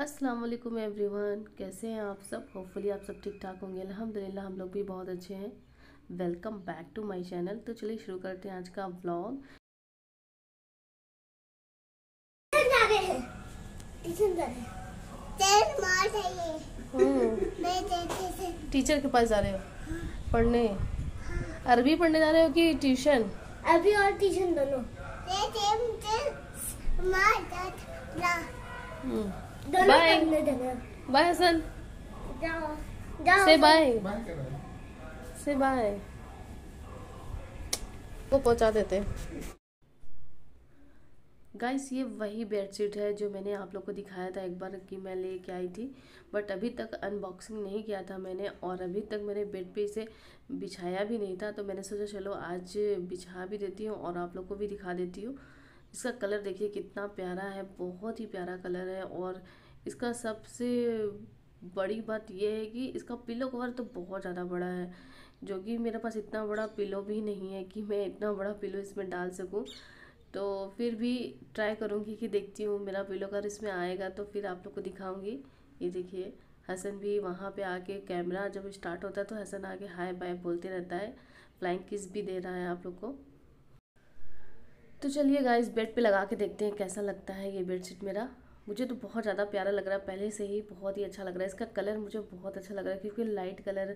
अस्सलाम वालेकुम एवरीवन कैसे हैं आप सब होपफुली आप सब ठीक ठाक होंगे अल्हम्दुलिल्लाह हम लोग भी बहुत अच्छे हैं welcome back to my channel तो चलिए शुरू करते हैं आज का व्लॉग टीचर के पास जा रहे हो हाँ। पढ़ने हाँ। अरबी पढ़ने जा रहे हो कि ट्यूशन अरबी और ट्यूशन दोनों हम्म। बाय बाय हसन से बाय से बाय वो पहुंचा देते गाइस ये वही बेडशीट है जो मैंने आप लोग को दिखाया था एक बार कि मैं ले के आई थी बट अभी तक अनबॉक्सिंग नहीं किया था मैंने और अभी तक मैंने बेड पे इसे बिछाया भी नहीं था तो मैंने सोचा चलो आज बिछा भी देती हूँ और आप लोग को भी दिखा देती हूँ इसका कलर देखिए कितना प्यारा है बहुत ही प्यारा कलर है और इसका सबसे बड़ी बात यह है कि इसका पिलो कवर तो बहुत ज़्यादा बड़ा है जो कि मेरे पास इतना बड़ा पिलो भी नहीं है कि मैं इतना बड़ा पिलो इसमें डाल सकूं तो फिर भी ट्राई करूंगी कि देखती हूँ मेरा पिलो कवर इसमें आएगा तो फिर आप लोग को दिखाऊंगी ये देखिए हसन भी वहाँ पे आके कैमरा जब स्टार्ट होता है तो हसन आके हाय बाय बोलते रहता है फ्लाइंग किस भी दे रहा है आप लोग को तो चलिए गाइस बेड पे लगा के देखते हैं कैसा लगता है ये बेडशीट मेरा मुझे तो बहुत ज़्यादा प्यारा लग रहा है पहले से ही बहुत ही अच्छा लग रहा है इसका कलर मुझे बहुत अच्छा लग रहा है क्योंकि लाइट कलर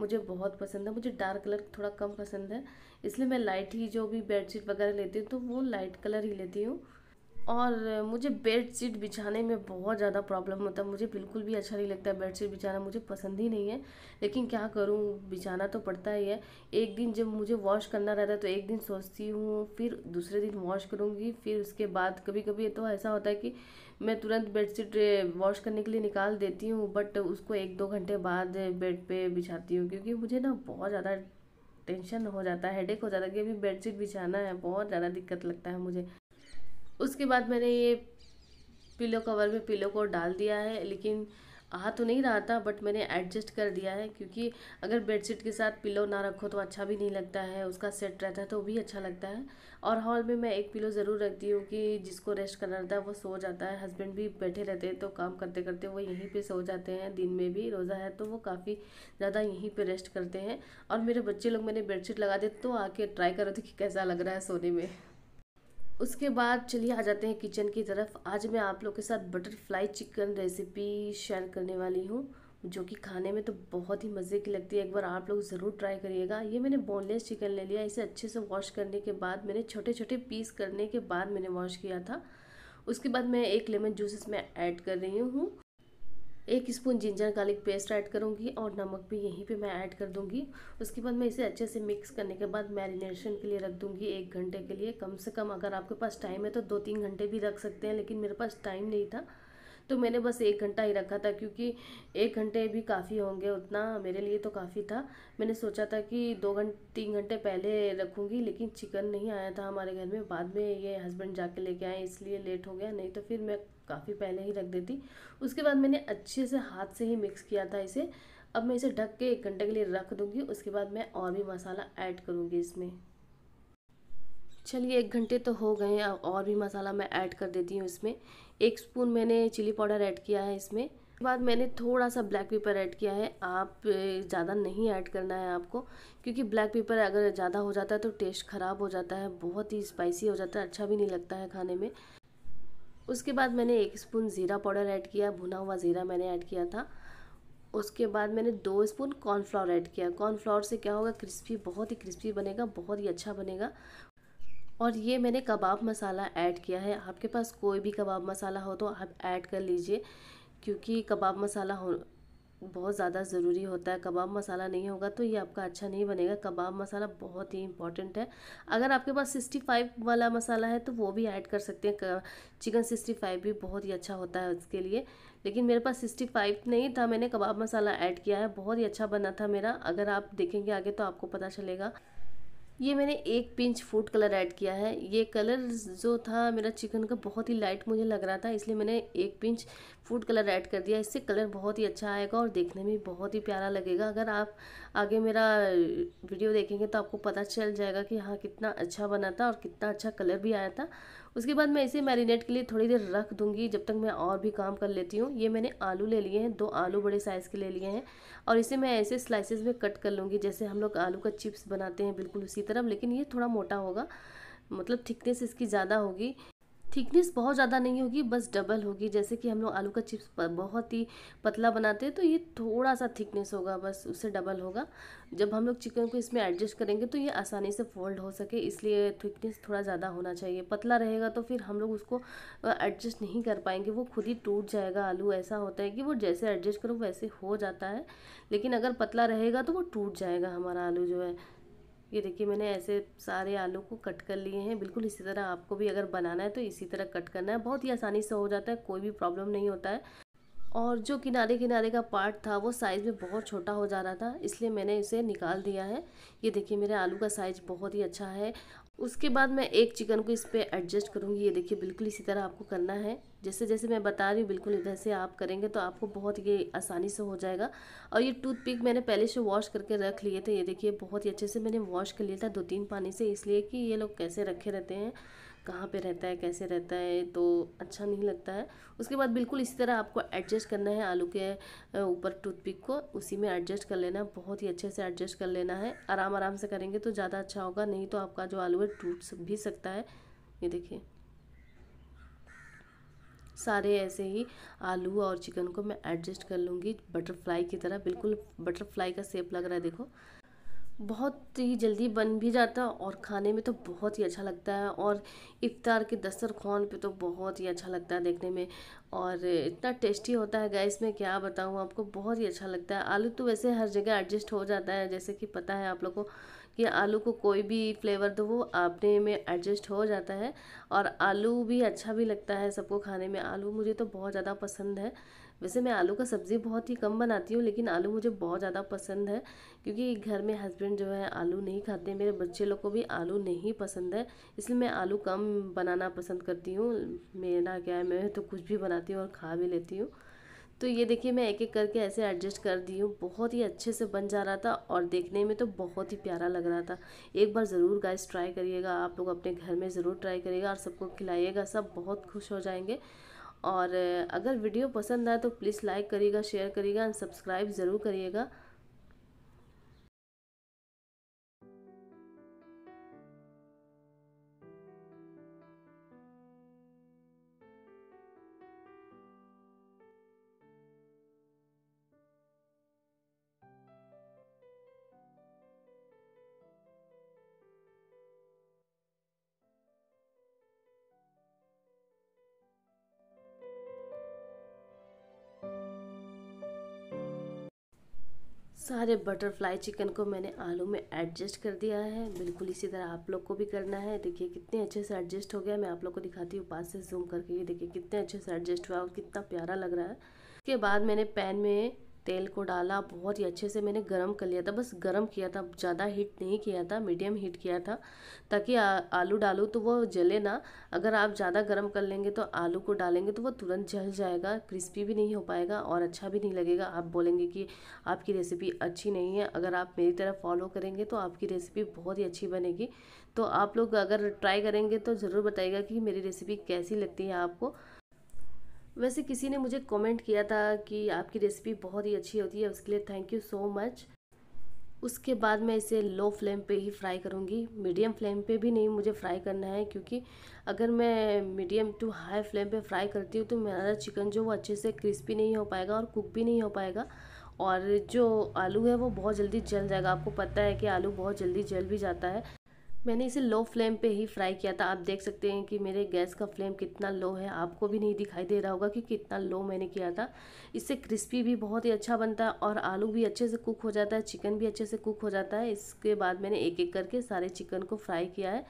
मुझे बहुत पसंद है मुझे डार्क कलर थोड़ा कम पसंद है इसलिए मैं लाइट ही जो भी बेडशीट वगैरह लेती हूँ तो वो लाइट कलर ही लेती हूँ और मुझे बेड शीट बिछाने में बहुत ज़्यादा प्रॉब्लम होता है मुझे बिल्कुल भी अच्छा नहीं लगता है बेड शीट बिछाना मुझे पसंद ही नहीं है लेकिन क्या करूँ बिछाना तो पड़ता ही है एक दिन जब मुझे वॉश करना रहता है तो एक दिन सोचती हूँ फिर दूसरे दिन वॉश करूँगी फिर उसके बाद कभी कभी तो ऐसा होता है कि मैं तुरंत बेड शीट वॉश करने के लिए निकाल देती हूँ बट उसको एक दो घंटे बाद बेड पर बिछाती हूँ क्योंकि मुझे ना बहुत ज़्यादा टेंशन हो जाता है हेडेक हो जाता है कि अभी बेडशीट बिछाना है बहुत ज़्यादा दिक्कत लगता है मुझे उसके बाद मैंने ये पिलो कवर में पिलो को डाल दिया है लेकिन आ तो नहीं रहा था बट मैंने एडजस्ट कर दिया है क्योंकि अगर बेडशीट के साथ पिलो ना रखो तो अच्छा भी नहीं लगता है उसका सेट रहता है तो भी अच्छा लगता है और हॉल में मैं एक पिलो ज़रूर रखती हूँ कि जिसको रेस्ट करना रहता है वो सो जाता है हस्बैंड भी बैठे रहते हैं तो काम करते करते वो यहीं पर सो जाते हैं दिन में भी रोज़ा है तो वो काफ़ी ज़्यादा यहीं पर रेस्ट करते हैं और मेरे बच्चे लोग मैंने बेडशीट लगा दे तो आके ट्राई करो थे कि कैसा लग रहा है सोने में उसके बाद चलिए आ जाते हैं किचन की तरफ आज मैं आप लोग के साथ बटरफ्लाई चिकन रेसिपी शेयर करने वाली हूँ जो कि खाने में तो बहुत ही मज़े की लगती है एक बार आप लोग ज़रूर ट्राई करिएगा ये मैंने बोनलेस चिकन ले लिया इसे अच्छे से वॉश करने के बाद मैंने छोटे छोटे पीस करने के बाद मैंने वॉश किया था उसके बाद मैं एक लेमन जूस इसमें ऐड कर रही हूँ एक spoon ginger garlic paste add करूँगी और नमक भी यहीं पे मैं ऐड कर दूँगी उसके बाद मैं इसे अच्छे से मिक्स करने के बाद मैरिनेशन के लिए रख दूँगी एक घंटे के लिए कम से कम अगर आपके पास टाइम है तो दो तीन घंटे भी रख सकते हैं लेकिन मेरे पास टाइम नहीं था तो मैंने बस एक घंटा ही रखा था क्योंकि एक घंटे भी काफ़ी होंगे उतना मेरे लिए तो काफ़ी था मैंने सोचा था कि दो घंटे तीन घंटे पहले रखूँगी लेकिन चिकन नहीं आया था हमारे घर में बाद में ये हस्बैंड जाके लेके आए इसलिए लेट हो गया नहीं तो फिर मैं काफ़ी पहले ही रख देती उसके बाद मैंने अच्छे से हाथ से ही मिक्स किया था इसे अब मैं इसे ढक के एक घंटे के लिए रख दूँगी उसके बाद मैं और भी मसाला ऐड करूँगी इसमें चलिए एक घंटे तो हो गए अब और भी मसाला मैं ऐड कर देती हूँ इसमें एक स्पून मैंने चिली पाउडर ऐड किया है इसमें उसके बाद मैंने थोड़ा सा ब्लैक पेपर ऐड किया है आप ज़्यादा नहीं ऐड करना है आपको क्योंकि ब्लैक पेपर अगर ज़्यादा हो जाता है तो टेस्ट ख़राब हो जाता है बहुत ही स्पाइसी हो जाता है अच्छा भी नहीं लगता है खाने में उसके बाद मैंने एक स्पून ज़ीरा पाउडर ऐड किया भुना हुआ ज़ीरा मैंने ऐड किया था उसके बाद मैंने दो स्पून कॉर्नफ्लावर ऐड किया कॉर्नफ्लावर से क्या होगा क्रिस्पी बहुत ही क्रिस्पी बनेगा बहुत ही अच्छा बनेगा और ये मैंने कबाब मसाला ऐड किया है आपके पास कोई भी कबाब मसाला हो तो आप ऐड कर लीजिए क्योंकि कबाब मसाला हो बहुत ज़्यादा ज़रूरी होता है कबाब मसाला नहीं होगा तो ये आपका अच्छा नहीं बनेगा कबाब मसाला बहुत ही इंपॉर्टेंट है अगर आपके पास सिक्सटी फाइव वाला मसाला है तो वो भी ऐड कर सकते हैं चिकन सिक्सटी फाइव भी बहुत ही अच्छा होता है उसके लिए लेकिन मेरे पास सिक्सटी फाइव नहीं था मैंने कबाब मसाला ऐड किया है बहुत ही अच्छा बना था मेरा अगर आप देखेंगे आगे तो आपको पता चलेगा ये मैंने एक पिंच फूड कलर ऐड किया है ये कलर जो था मेरा चिकन का बहुत ही लाइट मुझे लग रहा था इसलिए मैंने एक पिंच फूड कलर ऐड कर दिया इससे कलर बहुत ही अच्छा आएगा और देखने में बहुत ही प्यारा लगेगा अगर आप आगे मेरा वीडियो देखेंगे तो आपको पता चल जाएगा कि हाँ कितना अच्छा बना था और कितना अच्छा कलर भी आया था उसके बाद मैं इसे मैरिनेट के लिए थोड़ी देर रख दूंगी जब तक मैं और भी काम कर लेती हूँ ये मैंने आलू ले लिए हैं दो आलू बड़े साइज़ के ले लिए हैं और इसे मैं ऐसे स्लाइसिस में कट कर लूँगी जैसे हम लोग आलू का चिप्स बनाते हैं बिल्कुल उसी तरह लेकिन ये थोड़ा मोटा होगा मतलब थिकनेस इसकी ज़्यादा होगी थिकनेस बहुत ज़्यादा नहीं होगी बस डबल होगी जैसे कि हम लोग आलू का चिप्स बहुत ही पतला बनाते हैं तो ये थोड़ा सा थिकनेस होगा बस उससे डबल होगा जब हम लोग चिकन को इसमें एडजस्ट करेंगे तो ये आसानी से फोल्ड हो सके इसलिए थिकनेस थोड़ा ज़्यादा होना चाहिए पतला रहेगा तो फिर हम लोग उसको एडजस्ट नहीं कर पाएंगे वो खुद ही टूट जाएगा आलू ऐसा होता है कि वो जैसे एडजस्ट करो वैसे हो जाता है लेकिन अगर पतला रहेगा तो वो टूट जाएगा हमारा आलू जो है ये देखिए मैंने ऐसे सारे आलू को कट कर लिए हैं बिल्कुल इसी तरह आपको भी अगर बनाना है तो इसी तरह कट करना है बहुत ही आसानी से हो जाता है कोई भी प्रॉब्लम नहीं होता है और जो किनारे किनारे का पार्ट था वो साइज़ में बहुत छोटा हो जा रहा था इसलिए मैंने इसे निकाल दिया है ये देखिए मेरे आलू का साइज़ बहुत ही अच्छा है उसके बाद मैं एक चिकन को इस पर एडजस्ट करूँगी ये देखिए बिल्कुल इसी तरह आपको करना है जैसे जैसे मैं बता रही हूँ बिल्कुल से आप करेंगे तो आपको बहुत ये आसानी से हो जाएगा और ये टूथपिक मैंने पहले से वॉश करके रख लिए थे ये देखिए बहुत ही अच्छे से मैंने वॉश कर लिया था दो तीन पानी से इसलिए कि ये लोग कैसे रखे रहते हैं कहाँ पे रहता है कैसे रहता है तो अच्छा नहीं लगता है उसके बाद बिल्कुल इसी तरह आपको एडजस्ट करना है आलू के ऊपर टूथपिक को उसी में एडजस्ट कर लेना है बहुत ही अच्छे से एडजस्ट कर लेना है आराम आराम से करेंगे तो ज़्यादा अच्छा होगा नहीं तो आपका जो आलू है टूट भी सकता है ये देखिए सारे ऐसे ही आलू और चिकन को मैं एडजस्ट कर लूँगी बटरफ्लाई की तरह बिल्कुल बटरफ्लाई का सेप लग रहा है देखो बहुत ही जल्दी बन भी जाता है और खाने में तो बहुत ही अच्छा लगता है और इफ्तार के दस्तरखान पे तो बहुत ही अच्छा लगता है देखने में और इतना टेस्टी होता है गैस में क्या बताऊँ आपको बहुत ही अच्छा लगता है आलू तो वैसे हर जगह एडजस्ट हो जाता है जैसे कि पता है आप लोग को कि आलू को कोई भी फ्लेवर दो वो आपने में एडजस्ट हो जाता है और आलू भी अच्छा भी लगता है सबको खाने में आलू मुझे तो बहुत ज़्यादा पसंद है वैसे मैं आलू का सब्ज़ी बहुत ही कम बनाती हूँ लेकिन आलू मुझे बहुत ज़्यादा पसंद है क्योंकि घर में हस्बैंड जो है आलू नहीं खाते मेरे बच्चे लोग को भी आलू नहीं पसंद है इसलिए मैं आलू कम बनाना पसंद करती हूँ मेरा क्या है मैं तो कुछ भी बनाती हूँ और खा भी लेती हूँ तो ये देखिए मैं एक एक करके ऐसे एडजस्ट कर दी हूँ बहुत ही अच्छे से बन जा रहा था और देखने में तो बहुत ही प्यारा लग रहा था एक बार ज़रूर गाइस ट्राई करिएगा आप लोग अपने घर में ज़रूर ट्राई करिएगा और सबको खिलाइएगा सब बहुत खुश हो जाएंगे और अगर वीडियो पसंद आए तो प्लीज़ लाइक करिएगा शेयर करिएगा एंड सब्सक्राइब ज़रूर करिएगा सारे बटरफ्लाई चिकन को मैंने आलू में एडजस्ट कर दिया है बिल्कुल इसी तरह आप लोग को भी करना है देखिए कितने अच्छे से एडजस्ट हो गया मैं आप लोग को दिखाती हूँ पास से जूम करके ये देखिए कितने अच्छे से एडजस्ट हुआ और कितना प्यारा लग रहा है उसके बाद मैंने पैन में तेल को डाला बहुत ही अच्छे से मैंने गरम कर लिया था बस गरम किया था ज़्यादा हीट नहीं किया था मीडियम हीट किया था ताकि आ, आलू डालूँ तो वो जले ना अगर आप ज़्यादा गर्म कर लेंगे तो आलू को डालेंगे तो वो तुरंत जल जाएगा क्रिस्पी भी नहीं हो पाएगा और अच्छा भी नहीं लगेगा आप बोलेंगे कि आपकी रेसिपी अच्छी नहीं है अगर आप मेरी तरह फॉलो करेंगे तो आपकी रेसिपी बहुत ही अच्छी बनेगी तो आप लोग अगर ट्राई करेंगे तो ज़रूर बताइएगा कि मेरी रेसिपी कैसी लगती है आपको वैसे किसी ने मुझे कमेंट किया था कि आपकी रेसिपी बहुत ही अच्छी होती है उसके लिए थैंक यू सो मच उसके बाद मैं इसे लो फ्लेम पे ही फ्राई करूँगी मीडियम फ्लेम पे भी नहीं मुझे फ्राई करना है क्योंकि अगर मैं मीडियम टू हाई फ्लेम पे फ्राई करती हूँ तो मेरा चिकन जो वो अच्छे से क्रिस्पी नहीं हो पाएगा और कुक भी नहीं हो पाएगा और जो आलू है वो बहुत जल्दी जल जाएगा आपको पता है कि आलू बहुत जल्दी जल भी जाता है मैंने इसे लो फ्लेम पे ही फ्राई किया था आप देख सकते हैं कि मेरे गैस का फ्लेम कितना लो है आपको भी नहीं दिखाई दे रहा होगा कि कितना लो मैंने किया था इससे क्रिस्पी भी बहुत ही अच्छा बनता है और आलू भी अच्छे से कुक हो जाता है चिकन भी अच्छे से कुक हो जाता है इसके बाद मैंने एक एक करके सारे चिकन को फ्राई किया है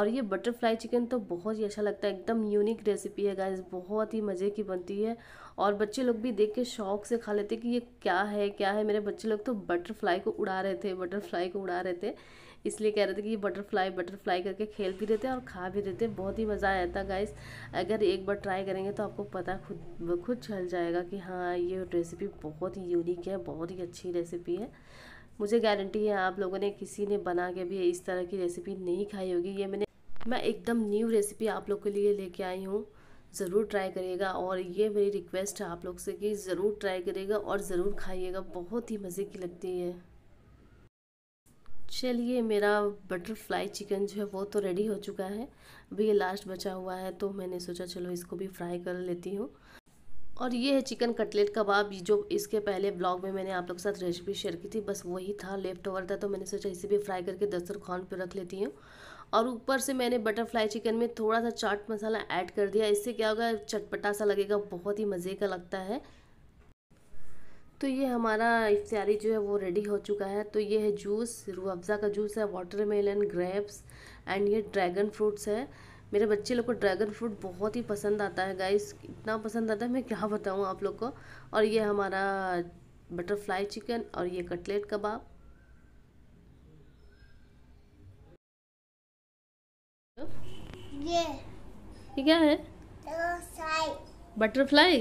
और ये बटरफ्लाई चिकन तो बहुत ही अच्छा लगता है एकदम यूनिक रेसिपी है गैस बहुत ही मज़े की बनती है और बच्चे लोग भी देख के शौक से खा लेते कि ये क्या है क्या है मेरे बच्चे लोग तो बटरफ्लाई को उड़ा रहे थे बटरफ्लाई को उड़ा रहे थे इसलिए कह रहे थे कि बटरफ्लाई बटरफ्लाई करके खेल भी देते हैं और खा भी देते हैं बहुत ही मज़ा आया था गाइस अगर एक बार ट्राई करेंगे तो आपको पता खुद खुद चल जाएगा कि हाँ ये रेसिपी बहुत ही यूनिक है बहुत ही अच्छी रेसिपी है मुझे गारंटी है आप लोगों ने किसी ने बना के भी इस तरह की रेसिपी नहीं खाई होगी ये मैंने मैं एकदम न्यू रेसिपी आप लोग के लिए लेके आई हूँ ज़रूर ट्राई करिएगा और ये मेरी रिक्वेस्ट है आप लोग से कि ज़रूर ट्राई करिएगा और ज़रूर खाइएगा बहुत ही मज़े की लगती है चलिए मेरा बटरफ्लाई चिकन जो है वो तो रेडी हो चुका है अभी ये लास्ट बचा हुआ है तो मैंने सोचा चलो इसको भी फ्राई कर लेती हूँ और ये है चिकन कटलेट कबाब जो इसके पहले ब्लॉग में मैंने आप लोग के साथ रेसिपी शेयर की थी बस वही था लेफ्ट ओवर था तो मैंने सोचा इसे भी फ्राई करके खान पर रख लेती हूँ और ऊपर से मैंने बटरफ्लाई चिकन में थोड़ा सा चाट मसाला ऐड कर दिया इससे क्या होगा चटपटा सा लगेगा बहुत ही मज़े का लगता है तो ये हमारा इफ्तारी जो है वो रेडी हो चुका है तो ये है जूस रूह अफ़ज़ा का जूस है वाटरमेलन ग्रेप्स एंड ये ड्रैगन फ्रूट्स है मेरे बच्चे लोग को ड्रैगन फ्रूट बहुत ही पसंद आता है गाइस इतना पसंद आता है मैं क्या बताऊँ आप लोग को और ये हमारा बटरफ्लाई चिकन और ये कटलेट कबाब ये ये क्या है तो बटरफ्लाई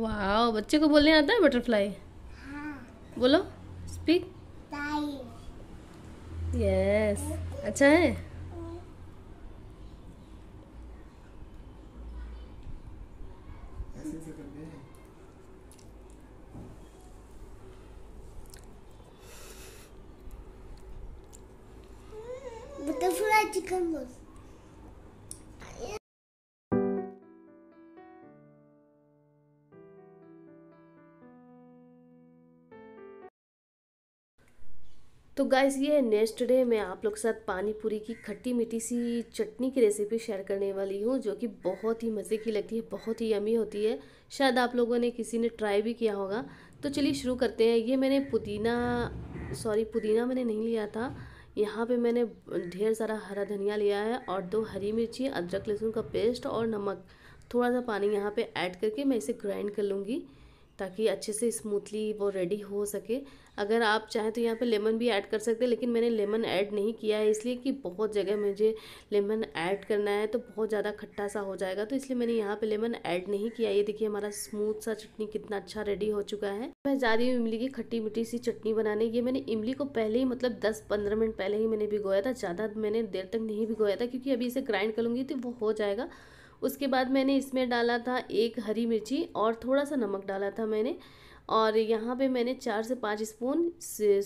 वाह बच्चे को बोलने आता है बटरफ्लाई बोलो स्पीक यस अच्छा है तो गाइज़ ये नेक्स्ट डे मैं आप लोग के साथ पानी पूरी की खट्टी मीठी सी चटनी की रेसिपी शेयर करने वाली हूँ जो कि बहुत ही मज़े की लगती है बहुत ही यमी होती है शायद आप लोगों ने किसी ने ट्राई भी किया होगा तो चलिए शुरू करते हैं ये मैंने पुदीना सॉरी पुदीना मैंने नहीं लिया था यहाँ पे मैंने ढेर सारा हरा धनिया लिया है और दो हरी मिर्ची अदरक लहसुन का पेस्ट और नमक थोड़ा सा पानी यहाँ पर ऐड करके मैं इसे ग्राइंड कर लूँगी ताकि अच्छे से स्मूथली वो रेडी हो सके अगर आप चाहें तो यहाँ पे लेमन भी ऐड कर सकते हैं लेकिन मैंने लेमन ऐड नहीं किया है इसलिए कि बहुत जगह मुझे लेमन ऐड करना है तो बहुत ज़्यादा खट्टा सा हो जाएगा तो इसलिए मैंने यहाँ पे लेमन ऐड नहीं किया ये देखिए हमारा स्मूथ सा चटनी कितना अच्छा रेडी हो चुका है मैं जा रही हूँ इमली की खट्टी मीठी सी चटनी बनाने ये मैंने इमली को पहले ही मतलब दस पंद्रह मिनट पहले ही मैंने भिगोया था ज़्यादा मैंने देर तक नहीं भिगोया था क्योंकि अभी इसे ग्राइंड करूँगी तो वो हो जाएगा उसके बाद मैंने इसमें डाला था एक हरी मिर्ची और थोड़ा सा नमक डाला था मैंने और यहाँ पे मैंने चार से पाँच स्पून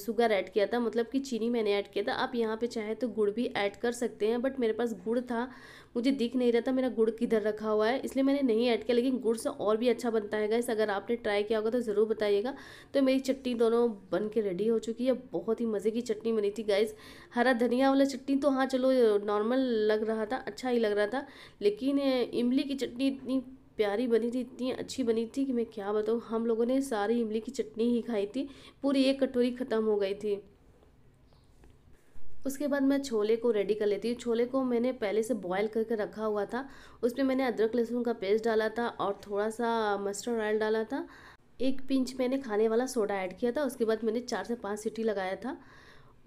शुगर ऐड किया था मतलब कि चीनी मैंने ऐड किया था आप यहाँ पे चाहे तो गुड़ भी ऐड कर सकते हैं बट मेरे पास गुड़ था मुझे दिख नहीं रहा था मेरा गुड़ किधर रखा हुआ है इसलिए मैंने नहीं ऐड किया लेकिन गुड़ से और भी अच्छा बनता है गैस अगर आपने ट्राई किया होगा तो ज़रूर बताइएगा तो मेरी चटनी दोनों बन के रेडी हो चुकी है बहुत ही मज़े की चटनी बनी थी गाइस हरा धनिया वाला चटनी तो हाँ चलो नॉर्मल लग रहा था अच्छा ही लग रहा था लेकिन इमली की चटनी इतनी प्यारी बनी थी इतनी अच्छी बनी थी कि मैं क्या बताऊँ हम लोगों ने सारी इमली की चटनी ही खाई थी पूरी एक कटोरी ख़त्म हो गई थी उसके बाद मैं छोले को रेडी कर लेती हूँ छोले को मैंने पहले से बॉईल करके रखा हुआ था उसमें मैंने अदरक लहसुन का पेस्ट डाला था और थोड़ा सा मस्टर्ड ऑयल डाला था एक पिंच मैंने खाने वाला सोडा ऐड किया था उसके बाद मैंने चार से पाँच सीटी लगाया था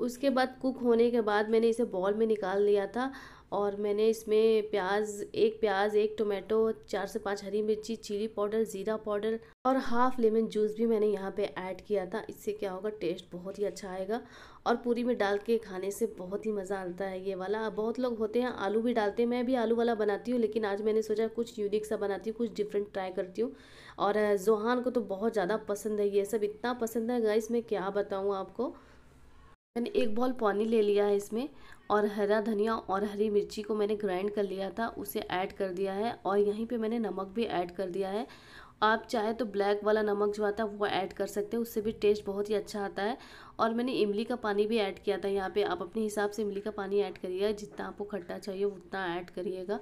उसके बाद कुक होने के बाद मैंने इसे बॉल में निकाल लिया था और मैंने इसमें प्याज एक प्याज एक टोमेटो चार से पाँच हरी मिर्ची चिली पाउडर ज़ीरा पाउडर और हाफ़ लेमन जूस भी मैंने यहाँ पे ऐड किया था इससे क्या होगा टेस्ट बहुत ही अच्छा आएगा और पूरी में डाल के खाने से बहुत ही मज़ा आता है ये वाला बहुत लोग होते हैं आलू भी डालते हैं मैं भी आलू वाला बनाती हूँ लेकिन आज मैंने सोचा कुछ यूनिक सा बनाती हूँ कुछ डिफरेंट ट्राई करती हूँ और जोहान को तो बहुत ज़्यादा पसंद है ये सब इतना पसंद है गाइस मैं क्या बताऊँ आपको मैंने एक बॉल पानी ले लिया है इसमें और हरा धनिया और हरी मिर्ची को मैंने ग्राइंड कर लिया था उसे ऐड कर दिया है और यहीं पे मैंने नमक भी ऐड कर दिया है आप चाहे तो ब्लैक वाला नमक जो आता है वो ऐड कर सकते हैं उससे भी टेस्ट बहुत ही अच्छा आता है और मैंने इमली का पानी भी ऐड किया था यहाँ पे आप अपने हिसाब से इमली का पानी ऐड करिएगा जितना आपको खट्टा चाहिए उतना ऐड करिएगा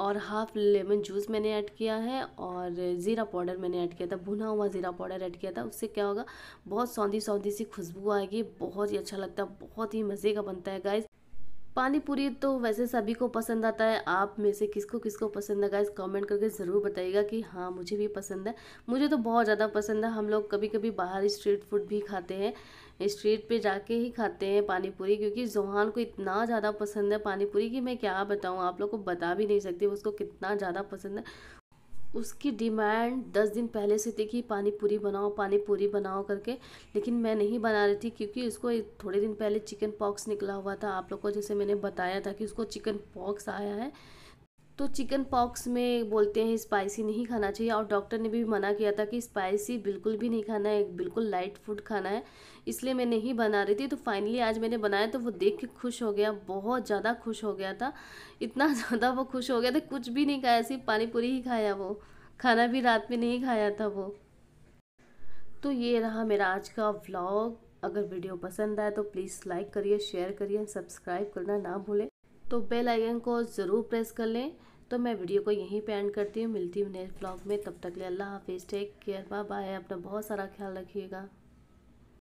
और हाफ़ लेमन जूस मैंने ऐड किया है और ज़ीरा पाउडर मैंने ऐड किया था भुना हुआ ज़ीरा पाउडर ऐड किया था उससे क्या होगा बहुत सौंधी सौंधी सी खुशबू आएगी बहुत ही अच्छा लगता है बहुत ही मज़े का बनता है गाइज़ पानी पूरी तो वैसे सभी को पसंद आता है आप में से किसको किसको पसंद है गाइस कमेंट करके ज़रूर बताइएगा कि हाँ मुझे भी पसंद है मुझे तो बहुत ज़्यादा पसंद है हम लोग कभी कभी बाहर स्ट्रीट फूड भी खाते हैं स्ट्रीट पे जाके ही खाते हैं पानी पूरी क्योंकि जोहान को इतना ज़्यादा पसंद है पानी पूरी कि मैं क्या बताऊँ आप लोग को बता भी नहीं सकती उसको कितना ज़्यादा पसंद है उसकी डिमांड दस दिन पहले से थी कि पानी पूरी बनाओ पानी पूरी बनाओ करके लेकिन मैं नहीं बना रही थी क्योंकि उसको थोड़े दिन पहले चिकन पॉक्स निकला हुआ था आप लोग को जैसे मैंने बताया था कि उसको चिकन पॉक्स आया है तो चिकन पॉक्स में बोलते हैं स्पाइसी नहीं खाना चाहिए और डॉक्टर ने भी मना किया था कि स्पाइसी बिल्कुल भी नहीं खाना है बिल्कुल लाइट फूड खाना है इसलिए मैं नहीं बना रही थी तो फाइनली आज मैंने बनाया तो वो देख के खुश हो गया बहुत ज़्यादा खुश हो गया था इतना ज़्यादा वो खुश हो गया था कुछ भी नहीं खाया सिर्फ पानी पूरी ही खाया वो खाना भी रात में नहीं खाया था वो तो ये रहा मेरा आज का व्लॉग अगर वीडियो पसंद आए तो प्लीज़ लाइक करिए शेयर करिए सब्सक्राइब करना ना भूलें तो बेल आइकन को ज़रूर प्रेस कर लें तो मैं वीडियो को यहीं पे एंड करती हूँ मिलती हूँ नेक्स्ट ब्लॉग में तब तक ले अल्लाह हाफिज़ टेक केयर बाय बाय अपना बहुत सारा ख्याल रखिएगा